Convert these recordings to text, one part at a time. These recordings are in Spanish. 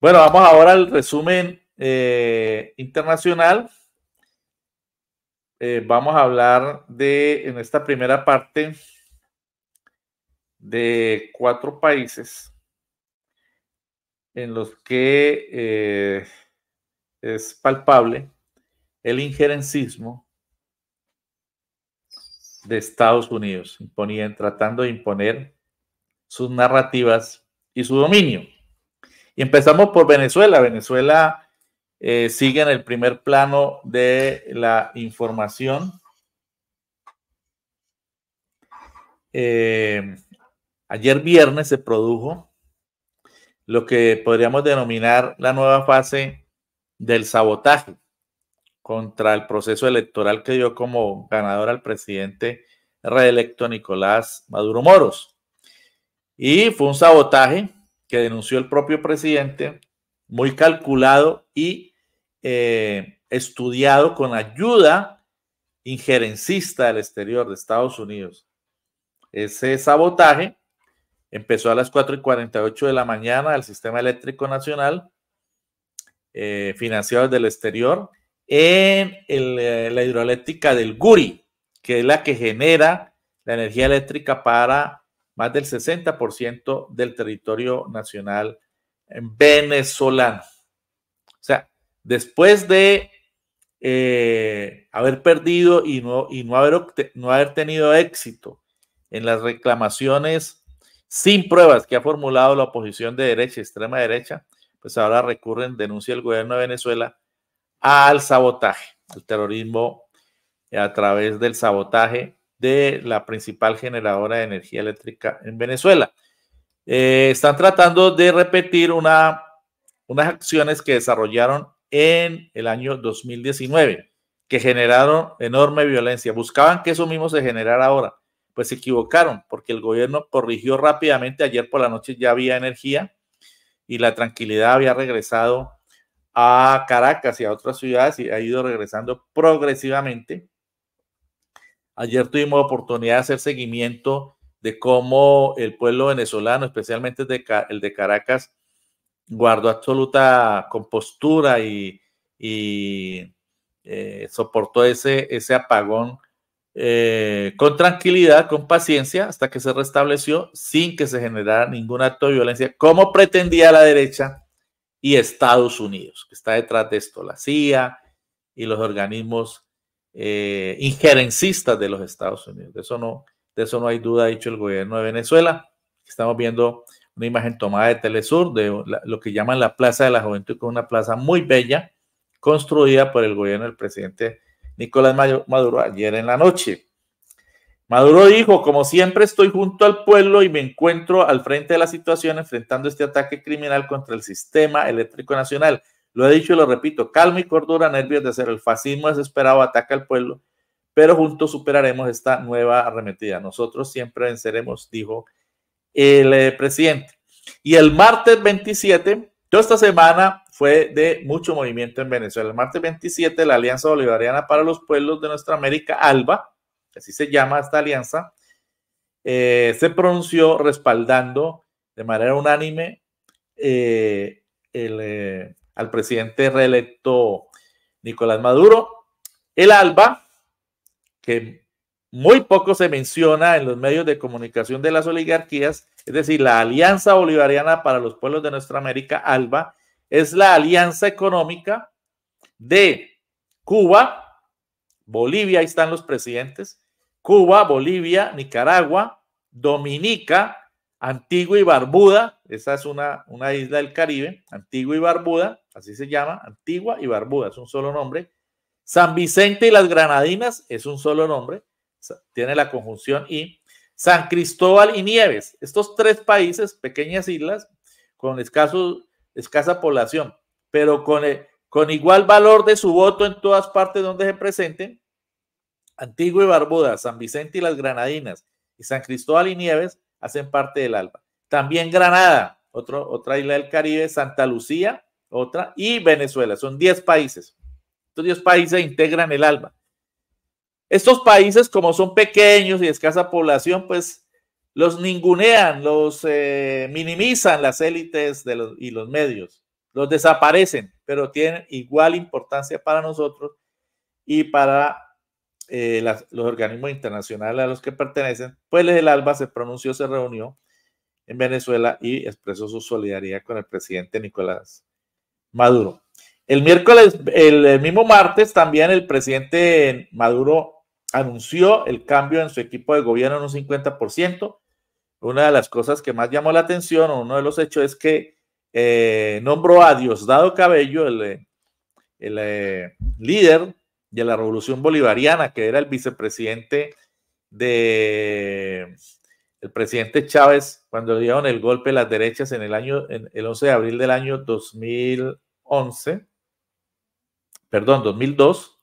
Bueno, vamos ahora al resumen eh, internacional. Eh, vamos a hablar de, en esta primera parte, de cuatro países en los que eh, es palpable el injerencismo de Estados Unidos, tratando de imponer sus narrativas y su dominio. Y empezamos por Venezuela. Venezuela eh, sigue en el primer plano de la información. Eh, ayer viernes se produjo lo que podríamos denominar la nueva fase del sabotaje contra el proceso electoral que dio como ganador al presidente reelecto Nicolás Maduro Moros. Y fue un sabotaje que denunció el propio presidente muy calculado y eh, estudiado con ayuda injerencista del exterior de Estados Unidos. Ese sabotaje empezó a las 4 y 48 de la mañana al Sistema Eléctrico Nacional, eh, financiado desde exterior, en eh, la hidroeléctrica del Guri, que es la que genera la energía eléctrica para más del 60% del territorio nacional en venezolano. O sea, después de eh, haber perdido y, no, y no, haber no haber tenido éxito en las reclamaciones sin pruebas que ha formulado la oposición de derecha y extrema derecha, pues ahora recurren, denuncia el gobierno de Venezuela al sabotaje, al terrorismo a través del sabotaje de la principal generadora de energía eléctrica en Venezuela. Eh, están tratando de repetir una, unas acciones que desarrollaron en el año 2019, que generaron enorme violencia. Buscaban que eso mismo se generara ahora. Pues se equivocaron, porque el gobierno corrigió rápidamente. Ayer por la noche ya había energía y la tranquilidad había regresado a Caracas y a otras ciudades y ha ido regresando progresivamente. Ayer tuvimos oportunidad de hacer seguimiento de cómo el pueblo venezolano, especialmente el de, Caracas, guardó absoluta compostura y, eh, soportó ese, ese apagón eh, con tranquilidad, con paciencia, hasta que se restableció sin que se generara ningún acto de violencia, como pretendía la derecha y Estados Unidos, que está detrás de esto, la CIA y los organismos eh, injerencistas de los Estados Unidos. eso no, de eso no hay duda, ha dicho el gobierno de Venezuela. Estamos viendo una imagen tomada de Telesur, de lo que llaman la Plaza de la Juventud, con una plaza muy bella, construida por el gobierno del presidente Nicolás Maduro ayer en la noche. Maduro dijo, como siempre estoy junto al pueblo y me encuentro al frente de la situación enfrentando este ataque criminal contra el sistema eléctrico nacional. Lo he dicho y lo repito, calma y cordura, nervios de hacer el fascismo desesperado ataca al pueblo pero juntos superaremos esta nueva arremetida. Nosotros siempre venceremos, dijo el eh, presidente. Y el martes 27, toda esta semana fue de mucho movimiento en Venezuela. El martes 27, la Alianza Bolivariana para los Pueblos de Nuestra América, ALBA, así se llama esta alianza, eh, se pronunció respaldando de manera unánime eh, al presidente reelecto Nicolás Maduro. El ALBA, que muy poco se menciona en los medios de comunicación de las oligarquías, es decir, la Alianza Bolivariana para los Pueblos de Nuestra América, ALBA, es la alianza económica de Cuba, Bolivia, ahí están los presidentes, Cuba, Bolivia, Nicaragua, Dominica, Antigua y Barbuda, esa es una, una isla del Caribe, Antigua y Barbuda, así se llama, Antigua y Barbuda, es un solo nombre, San Vicente y las Granadinas es un solo nombre, tiene la conjunción y. San Cristóbal y Nieves, estos tres países, pequeñas islas, con escaso, escasa población, pero con, eh, con igual valor de su voto en todas partes donde se presenten, Antigua y Barbuda, San Vicente y las Granadinas y San Cristóbal y Nieves hacen parte del ALBA. También Granada, otra isla del Caribe, Santa Lucía, otra, y Venezuela. Son 10 países. Estos 10 países integran el ALBA. Estos países, como son pequeños y escasa población, pues los ningunean, los eh, minimizan las élites de los, y los medios, los desaparecen, pero tienen igual importancia para nosotros y para eh, los organismos internacionales a los que pertenecen. Pues el ALBA se pronunció, se reunió en Venezuela y expresó su solidaridad con el presidente Nicolás Maduro. El miércoles, el, mismo martes, también el presidente Maduro anunció el cambio en su equipo de gobierno en un 50%. Una de las cosas que más llamó la atención, o uno de los hechos, es que eh, nombró a Diosdado Cabello, el, eh, eh, líder de la Revolución Bolivariana, que era el vicepresidente de el presidente Chávez cuando le dieron el golpe a las derechas en el año en el 11 de abril del año 2011 perdón, 2002,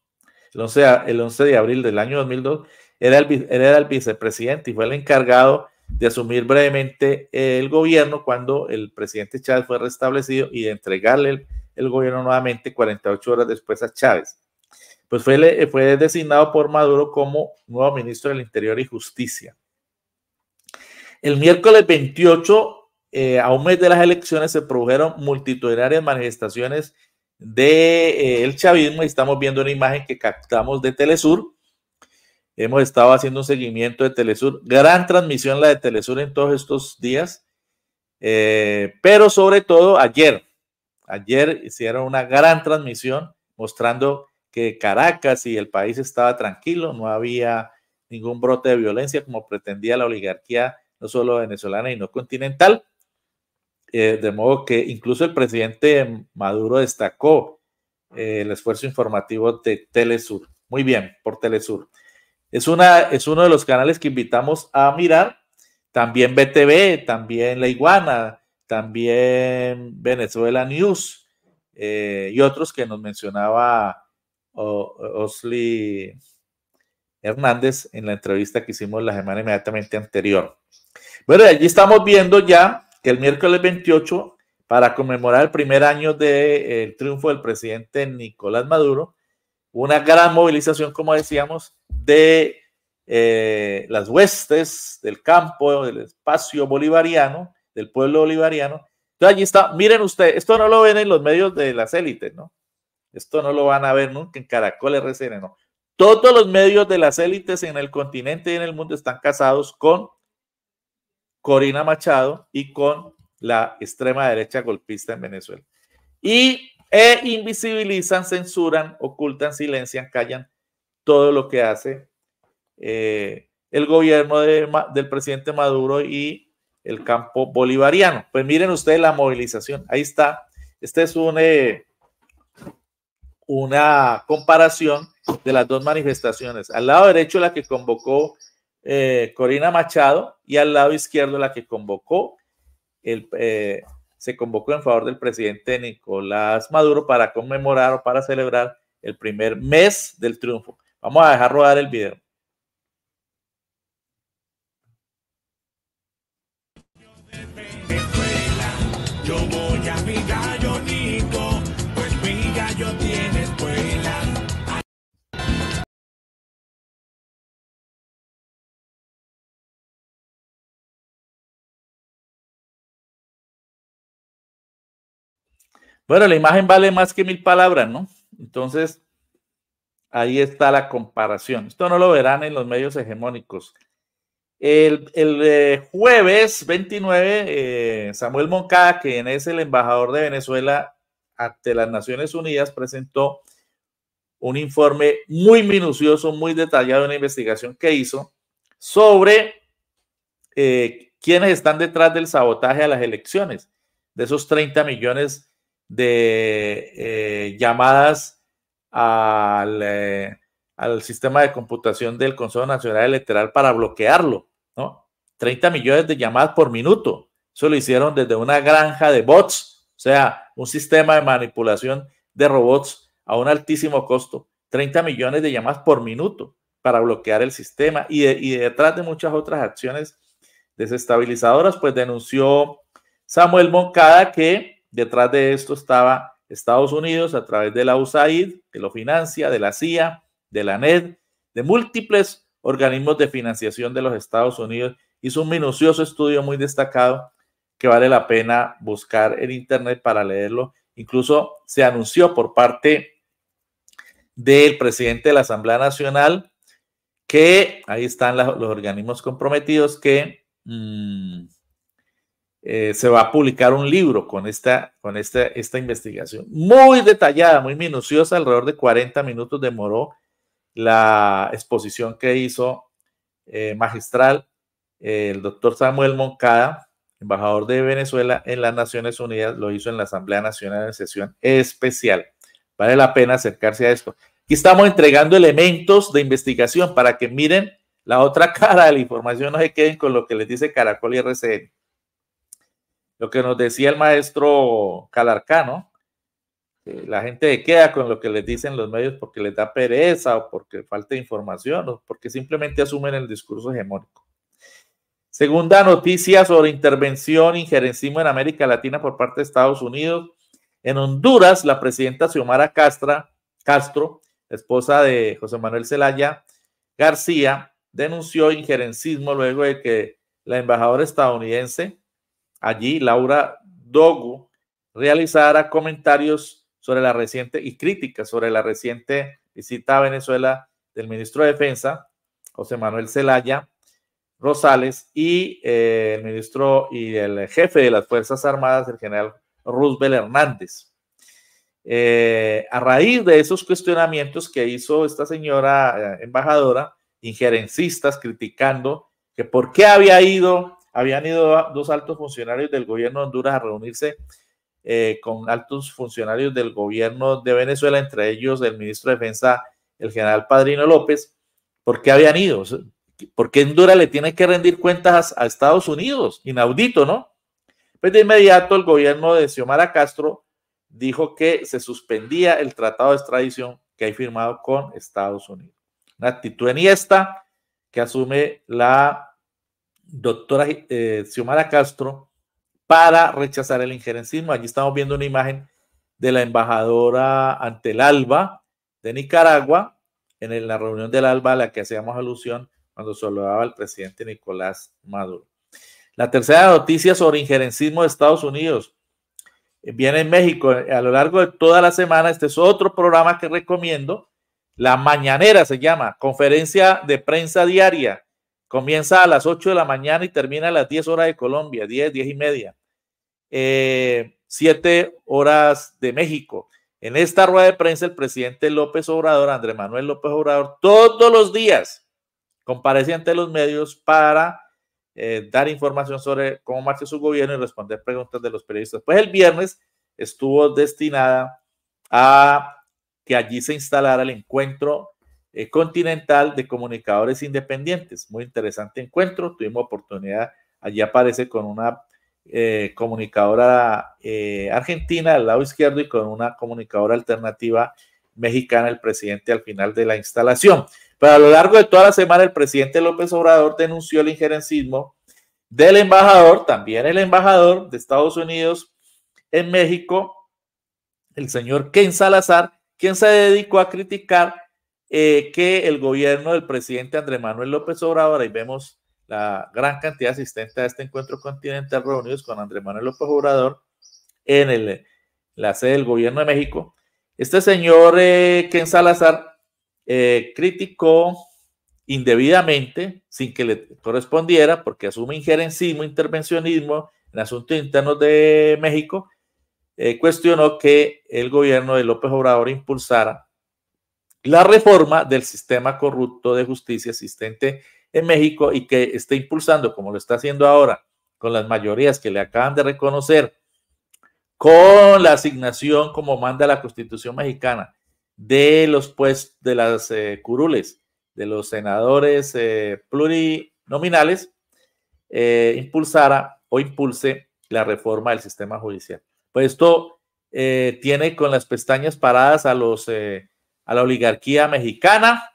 el 11, el de abril del año 2002, era el, era el vicepresidente y fue el encargado de asumir brevemente el gobierno cuando el presidente Chávez fue restablecido y de entregarle el, gobierno nuevamente 48 horas después a Chávez. Pues fue, fue designado por Maduro como nuevo ministro del Interior y Justicia. El miércoles 28, eh, a un mes de las elecciones, se produjeron multitudinarias manifestaciones del de, eh, chavismo y estamos viendo una imagen que captamos de Telesur. Hemos estado haciendo un seguimiento de Telesur. Gran transmisión la de Telesur en todos estos días, eh, pero sobre todo ayer. Ayer hicieron una gran transmisión mostrando que Caracas y el país estaba tranquilo, no había ningún brote de violencia como pretendía la oligarquía, no solo venezolana y no continental. Eh, de modo que incluso el presidente Maduro destacó eh, el esfuerzo informativo de Telesur. Muy bien, por Telesur. Es, una, es uno de los canales que invitamos a mirar. También BTV, también La Iguana, también Venezuela News eh, y otros que nos mencionaba Osli Hernández en la entrevista que hicimos la semana inmediatamente anterior. Bueno, allí estamos viendo ya que el miércoles 28, para conmemorar el primer año del de, eh, triunfo del presidente Nicolás Maduro, una gran movilización, como decíamos, de eh, las huestes del campo, del espacio bolivariano, del pueblo bolivariano. Entonces allí está, miren ustedes, esto no lo ven en los medios de las élites, ¿no? Esto no lo van a ver nunca en Caracol RCN, ¿no? Todos los medios de las élites en el continente y en el mundo están casados con Corina Machado y con la extrema derecha golpista en Venezuela. Y e invisibilizan, censuran, ocultan, silencian, callan todo lo que hace eh, el gobierno del presidente Maduro y el campo bolivariano. Pues miren ustedes la movilización, ahí está. Esta es eh, una comparación de las dos manifestaciones. Al lado derecho la que convocó eh, Corina Machado y al lado izquierdo la que convocó, el, eh, se convocó en favor del presidente Nicolás Maduro para conmemorar o para celebrar el primer mes del triunfo. Vamos a dejar rodar el video. Yo voy Bueno, la imagen vale más que mil palabras, ¿no? Entonces, ahí está la comparación. Esto no lo verán en los medios hegemónicos. El, eh, jueves 29, eh, Samuel Moncada, quien es el embajador de Venezuela ante las Naciones Unidas, presentó un informe muy minucioso, muy detallado, una investigación que hizo sobre eh, quiénes están detrás del sabotaje a las elecciones, de esos 30 millones de eh, llamadas eh, al, sistema de computación del Consejo Nacional Electoral para bloquearlo, ¿no? 30 millones de llamadas por minuto. Eso lo hicieron desde una granja de bots, o sea, un sistema de manipulación de robots a un altísimo costo. 30 millones de llamadas por minuto para bloquear el sistema y, y detrás de muchas otras acciones desestabilizadoras, pues denunció Samuel Moncada que Detrás de esto estaba Estados Unidos a través de la USAID, que lo financia, de la CIA, de la NED, de múltiples organismos de financiación de los Estados Unidos. Hizo un minucioso estudio muy destacado que vale la pena buscar en Internet para leerlo. Incluso se anunció por parte del presidente de la Asamblea Nacional que ahí están los organismos comprometidos que... Mm, eh, se va a publicar un libro con, esta, con esta, esta investigación. Muy detallada, muy minuciosa, alrededor de 40 minutos demoró la exposición que hizo eh, magistral eh, el doctor Samuel Moncada, embajador de Venezuela en las Naciones Unidas, lo hizo en la Asamblea Nacional en sesión especial. Vale la pena acercarse a esto. Aquí estamos entregando elementos de investigación para que miren la otra cara de la información, no se queden con lo que les dice Caracol y RCN lo que nos decía el maestro Calarcano, la gente queda con lo que les dicen los medios porque les da pereza o porque falta información o porque simplemente asumen el discurso hegemónico. Segunda noticia sobre intervención injerencismo en América Latina por parte de Estados Unidos. En Honduras, la presidenta Xiomara Castro, esposa de José Manuel Zelaya García, denunció injerencismo luego de que la embajadora estadounidense allí Laura Dogu, realizara comentarios sobre la reciente y críticas sobre la reciente visita a Venezuela del ministro de Defensa, José Manuel Zelaya Rosales, y eh, el ministro y el jefe de las Fuerzas Armadas, el general Roosevelt Hernández. Eh, a raíz de esos cuestionamientos que hizo esta señora eh, embajadora, injerencistas criticando que por qué había ido habían ido dos altos funcionarios del gobierno de Honduras a reunirse eh, con altos funcionarios del gobierno de Venezuela, entre ellos el ministro de Defensa, el general Padrino López. ¿Por qué habían ido? ¿Por qué Honduras le tiene que rendir cuentas a, Estados Unidos? Inaudito, ¿no? Pues de inmediato el gobierno de Xiomara Castro dijo que se suspendía el tratado de extradición que hay firmado con Estados Unidos. Una actitud en que asume la doctora eh, Xiomara Castro para rechazar el injerencismo. Allí estamos viendo una imagen de la embajadora ante el ALBA de Nicaragua, en la reunión del ALBA a la que hacíamos alusión cuando saludaba el presidente Nicolás Maduro. La tercera noticia sobre injerencismo de Estados Unidos eh, viene en México a lo largo de toda la semana. Este es otro programa que recomiendo. La mañanera se llama, conferencia de prensa diaria Comienza a las 8 de la mañana y termina a las 10 horas de Colombia, 10, 10 y media. Eh, 7 horas de México. En esta rueda de prensa, el presidente López Obrador, Andrés Manuel López Obrador, todos los días comparece ante los medios para eh, dar información sobre cómo marcha su gobierno y responder preguntas de los periodistas. Pues el viernes estuvo destinada a que allí se instalara el encuentro eh, continental de comunicadores independientes. Muy interesante encuentro. Tuvimos oportunidad, allí aparece con una eh, comunicadora eh, argentina del lado izquierdo y con una comunicadora alternativa mexicana, el presidente al final de la instalación. Pero a lo largo de toda la semana, el presidente López Obrador denunció el injerencismo del embajador, también el embajador de Estados Unidos en México, el señor Ken Salazar, quien se dedicó a criticar eh, que el gobierno del presidente Andrés Manuel López Obrador, ahí vemos la gran cantidad asistente a este encuentro continental reunidos con Andrés Manuel López Obrador en el, la sede del gobierno de México. Este señor eh, Ken Salazar eh, criticó indebidamente, sin que le correspondiera, porque asume injerencismo, intervencionismo en asuntos internos de México, cuestionó que el gobierno de López Obrador impulsara la reforma del sistema corrupto de justicia existente en México y que esté impulsando, como lo está haciendo ahora, con las mayorías que le acaban de reconocer, con la asignación, como manda la Constitución mexicana, de los puestos de las eh, curules, de los senadores eh, plurinominales, eh, impulsara o impulse la reforma del sistema judicial. Pues esto tiene con las pestañas paradas a los a la oligarquía mexicana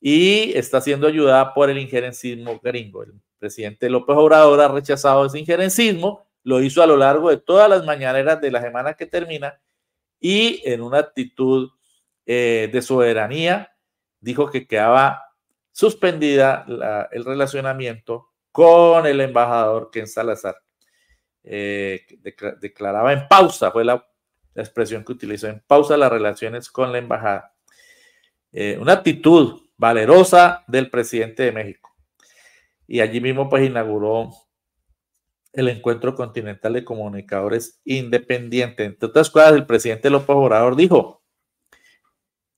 y está siendo ayudada por el injerencismo gringo. El presidente López Obrador ha rechazado ese injerencismo, lo hizo a lo largo de todas las mañaneras de la semana que termina y en una actitud eh, de soberanía dijo que quedaba suspendida el relacionamiento con el embajador Ken Salazar. Eh, declaraba en pausa, fue la expresión que utilizó, en pausa las relaciones con la embajada. Eh, una actitud valerosa del presidente de México. Y allí mismo pues inauguró el encuentro continental de comunicadores independientes. Entre otras cosas, el presidente López Obrador dijo,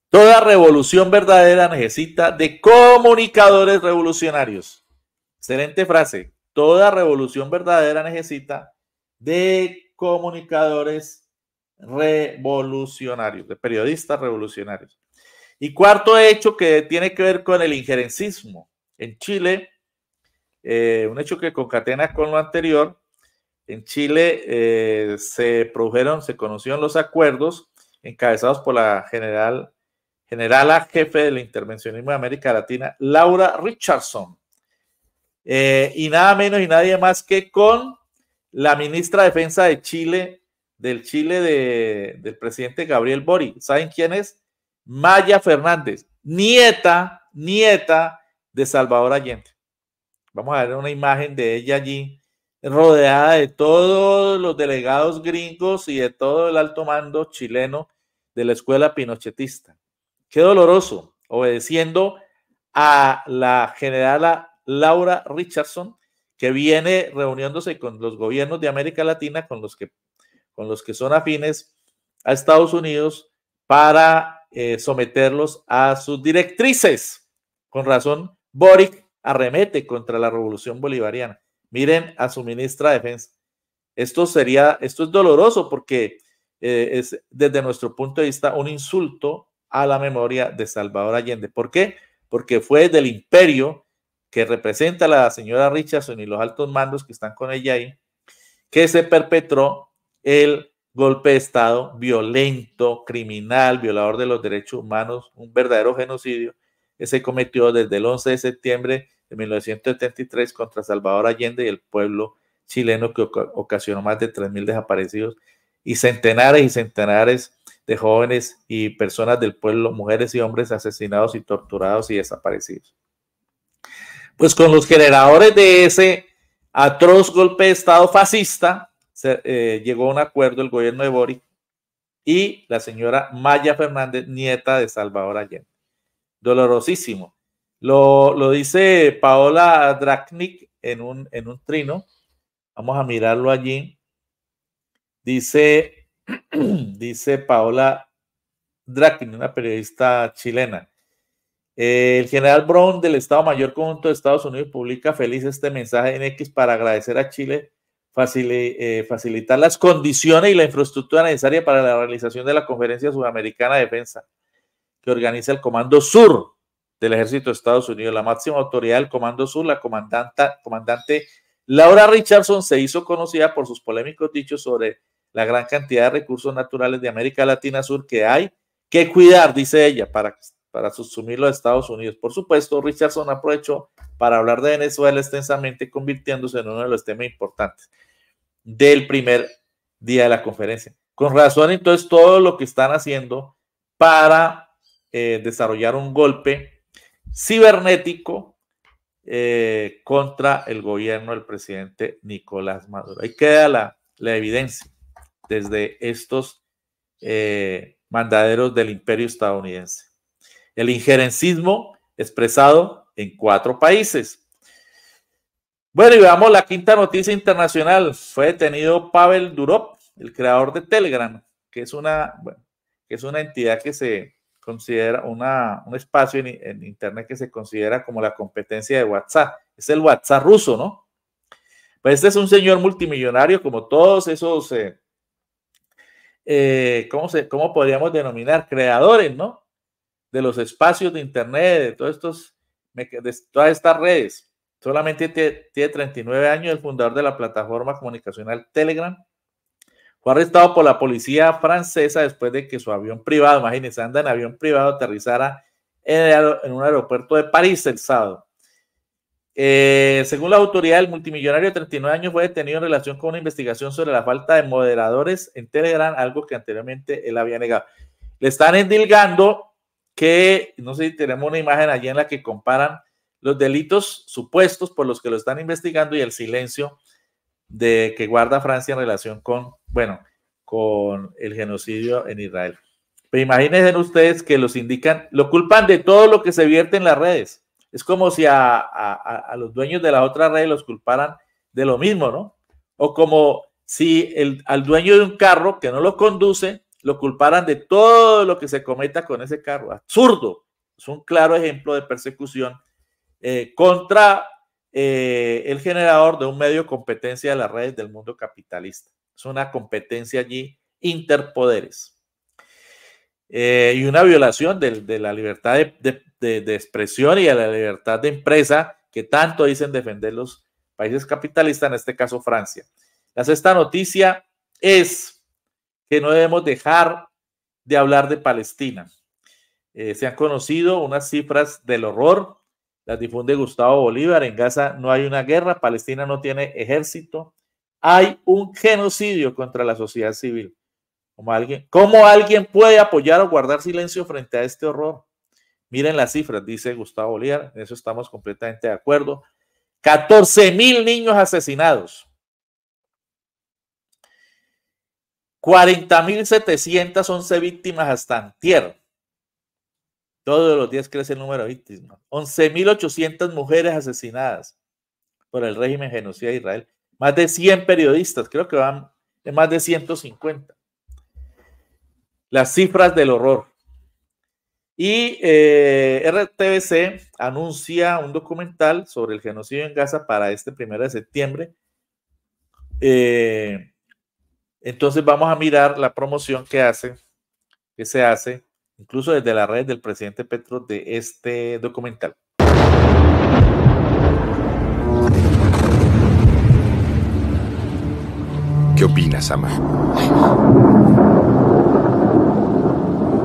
toda revolución verdadera necesita de comunicadores revolucionarios. Excelente frase. Toda revolución verdadera necesita de comunicadores revolucionarios, de periodistas revolucionarios. Y cuarto hecho que tiene que ver con el injerencismo. En Chile, eh, un hecho que concatena con lo anterior, en Chile eh, se produjeron, se conocieron los acuerdos encabezados por la general, generala jefe del intervencionismo de América Latina, Laura Richardson. Eh, y nada menos y nadie más que con la ministra de Defensa de Chile, del Chile del presidente Gabriel Bori. ¿Saben quién es? Maya Fernández, nieta, nieta de Salvador Allende. Vamos a ver una imagen de ella allí, rodeada de todos los delegados gringos y de todo el alto mando chileno de la escuela pinochetista. Qué doloroso, obedeciendo a la generala Laura Richardson, que viene reuniéndose con los gobiernos de América Latina, con los que, con los que son afines a Estados Unidos, para eh, someterlos a sus directrices. Con razón, Boric arremete contra la revolución bolivariana. Miren a su ministra de Defensa. Esto sería, esto es doloroso porque eh, es desde nuestro punto de vista un insulto a la memoria de Salvador Allende. ¿Por qué? Porque fue del imperio que representa la señora Richardson y los altos mandos que están con ella ahí, que se perpetró el golpe de Estado violento, criminal, violador de los derechos humanos, un verdadero genocidio que se cometió desde el 11 de septiembre de 1973 contra Salvador Allende y el pueblo chileno que ocasionó más de 3.000 desaparecidos y centenares y centenares de jóvenes y personas del pueblo, mujeres y hombres asesinados y torturados y desaparecidos. Pues con los generadores de ese atroz golpe de Estado fascista, eh, llegó a un acuerdo el gobierno de Boric y la señora Maya Fernández, nieta de Salvador Allende. Dolorosísimo. Lo, dice Paola Dracnik en un, en un trino. Vamos a mirarlo allí. Dice, dice Paola Dracnik, una periodista chilena. Eh, el general Brown del Estado Mayor Conjunto de Estados Unidos publica feliz este mensaje en X para agradecer a Chile eh, facilitar las condiciones y la infraestructura necesaria para la realización de la Conferencia Sudamericana de Defensa que organiza el Comando Sur del Ejército de Estados Unidos. La máxima autoridad del Comando Sur, la comandante comandante Laura Richardson, se hizo conocida por sus polémicos dichos sobre la gran cantidad de recursos naturales de América Latina Sur que hay que cuidar, dice ella, para para subsumirlo a Estados Unidos. Por supuesto, Richardson aprovechó para hablar de Venezuela extensamente, convirtiéndose en uno de los temas importantes del primer día de la conferencia. Con razón, entonces, todo lo que están haciendo para eh, desarrollar un golpe cibernético eh, contra el gobierno del presidente Nicolás Maduro. Ahí queda la, evidencia desde estos eh, mandaderos del imperio estadounidense el injerencismo expresado en cuatro países. Bueno, y veamos la quinta noticia internacional. Fue detenido Pavel Durov, el creador de Telegram, que es una, que es una entidad que se considera un espacio en, Internet que se considera como la competencia de WhatsApp. Es el WhatsApp ruso, ¿no? Pues este es un señor multimillonario, como todos esos, eh, eh, ¿cómo, se, ¿cómo podríamos denominar? Creadores, ¿no? de los espacios de Internet, de, todos estos, todas estas redes. Solamente tiene 39 años, el fundador de la plataforma comunicacional Telegram. Fue arrestado por la policía francesa después de que su avión privado, imagínense, anda en avión privado, aterrizara en, un aeropuerto de París el sábado. Eh, según la autoridad, el multimillonario de 39 años fue detenido en relación con una investigación sobre la falta de moderadores en Telegram, algo que anteriormente él había negado. Le están endilgando que, no sé si tenemos una imagen allí en la que comparan los delitos supuestos por los que lo están investigando y el silencio de que guarda Francia en relación con, bueno, con el genocidio en Israel. Pero imagínense ustedes que los indican, lo culpan de todo lo que se vierte en las redes. Es como si a, los dueños de la otra red los culparan de lo mismo, ¿no? O como si el, al dueño de un carro que no lo conduce, lo culparan de todo lo que se cometa con ese carro. Absurdo. Es un claro ejemplo de persecución eh, contra eh, el generador de un medio de competencia de las redes del mundo capitalista. Es una competencia allí interpoderes. Eh, y una violación de, la libertad de, expresión y de la libertad de empresa que tanto dicen defender los países capitalistas, en este caso Francia. La sexta noticia es que no debemos dejar de hablar de Palestina. Eh, se han conocido unas cifras del horror, las difunde Gustavo Bolívar, en Gaza no hay una guerra, Palestina no tiene ejército, hay un genocidio contra la sociedad civil. como alguien, ¿Cómo alguien puede apoyar o guardar silencio frente a este horror? Miren las cifras, dice Gustavo Bolívar, en eso estamos completamente de acuerdo. 14 mil niños asesinados, 40.711 víctimas hasta tierra. Todos los días crece el número de víctimas. 11.800 mujeres asesinadas por el régimen genocida de Israel. Más de 100 periodistas, creo que van de más de 150. Las cifras del horror. Y eh, RTBC anuncia un documental sobre el genocidio en Gaza para este primero de septiembre. Eh, entonces vamos a mirar la promoción que hace, que se hace, incluso desde la red del presidente Petro de este documental. ¿Qué opinas, Ama?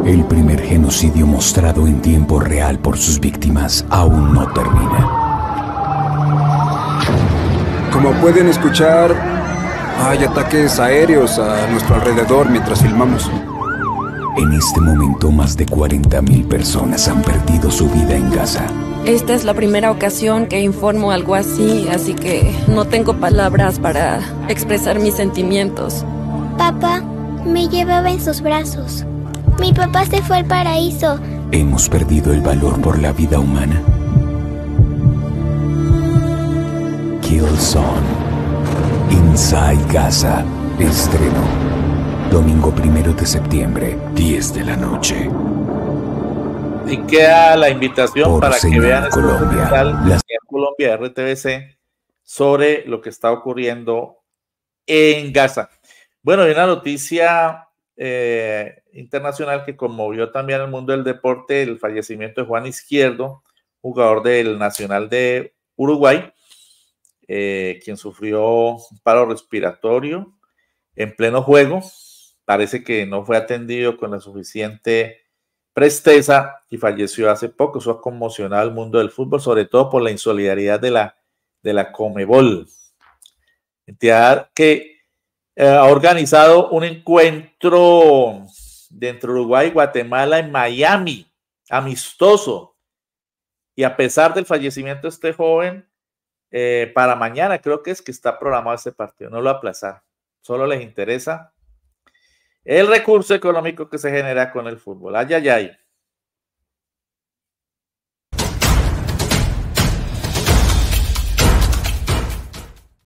El primer genocidio mostrado en tiempo real por sus víctimas aún no termina. Como pueden escuchar, hay ataques aéreos a nuestro alrededor mientras filmamos. En este momento más de 40.000 personas han perdido su vida en casa. Esta es la primera ocasión que informo algo así, así que no tengo palabras para expresar mis sentimientos. Papá me llevaba en sus brazos. Mi papá se fue al paraíso. Hemos perdido el valor por la vida humana. Kill Son. Inside Gaza estreno. Domingo primero de septiembre, 10 de la noche. Y queda la invitación para que vean este Colombia, este la... Colombia RTBC sobre lo que está ocurriendo en Gaza. Bueno, hay una noticia eh, internacional que conmovió también al mundo del deporte, el fallecimiento de Juan Izquierdo, jugador del Nacional de Uruguay, eh, quien sufrió un paro respiratorio en pleno juego. Parece que no fue atendido con la suficiente presteza y falleció hace poco. Eso ha conmocionado al mundo del fútbol, sobre todo por la insolidaridad de la, de la Comebol. Entidad que eh, ha organizado un encuentro entre de Uruguay, Guatemala, en Miami, amistoso. Y a pesar del fallecimiento de este joven, eh, para mañana creo que es que está programado ese partido, no lo aplazar, solo les interesa el recurso económico que se genera con el fútbol. Ay, ay, ay.